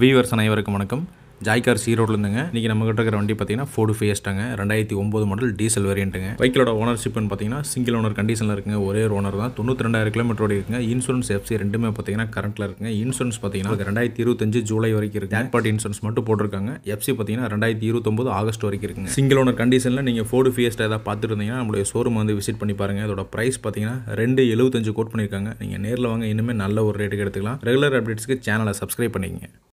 viewers அனைவருக்கும் வணக்கம் ஜாய்கார் சீரோட்லேருந்துங்க இன்றைக்கி கிட்ட இருக்கிற வண்டி பார்த்தீங்கன்னா ஃபோர்டு ஃபேஸ்ட்டாங்க ரெண்டாயிரத்தி ஒம்பது மாடல் டீசல் வேரியண்ட்டுங்க பைக்கிலோட ஓனர்ஷிப்னு பார்த்தீங்கன்னா சிங்கிள் ஓனர் கண்டிஷனில் இருக்குங்க ஒரே ஒரு ஓனர் தான் தொண்ணூற்றி ரெண்டாயிரம் கிலோமீட்டர் இருக்குங்க இன்சூரன்ஸ் எஃப்சி ரெண்டுமே பார்த்தீங்கன்னா கரண்ட்டில் இருக்குங்க இன்சூரன்ஸ் பார்த்தீங்கன்னா ரெண்டாயிரத்தி இருபத்தஞ்சு ஜூலை வரைக்கும் இருக்குது ஜாக்பாட் இன்சூரன்ஸ் மட்டும் போட்டிருக்காங்க எஃப்சி பார்த்தீங்கன்னா ரெண்டாயிரத்தி இருபத்தொம்பது ஆகஸ்ட் வரைக்கும் இருக்குங்க சிங்கிள் ஓனர் கண்டிஷனில் நீங்கள் ஃபோர்டு ஃபேஸ்ட்டை ஏதாவது பார்த்துட்டு இருந்தீங்கன்னா நம்மளுடைய ஷோரூம் வந்து விசிட் பண்ணி பாருங்கள் இதோட ப்ரைஸ் பார்த்தீங்கன்னா ரெண்டு எழுபத்தஞ்சு கோட் பண்ணியிருக்காங்க நீங்கள் நேரில் வாங்க இன்னுமே நல்ல ஒரு ரேட்டுக்கு எடுத்துக்கலாம் ரெகுலர் அப்டேட்ஸ்க்கு சேனலை சப்ஸ்கிரைப் பண்ணிக்கங்க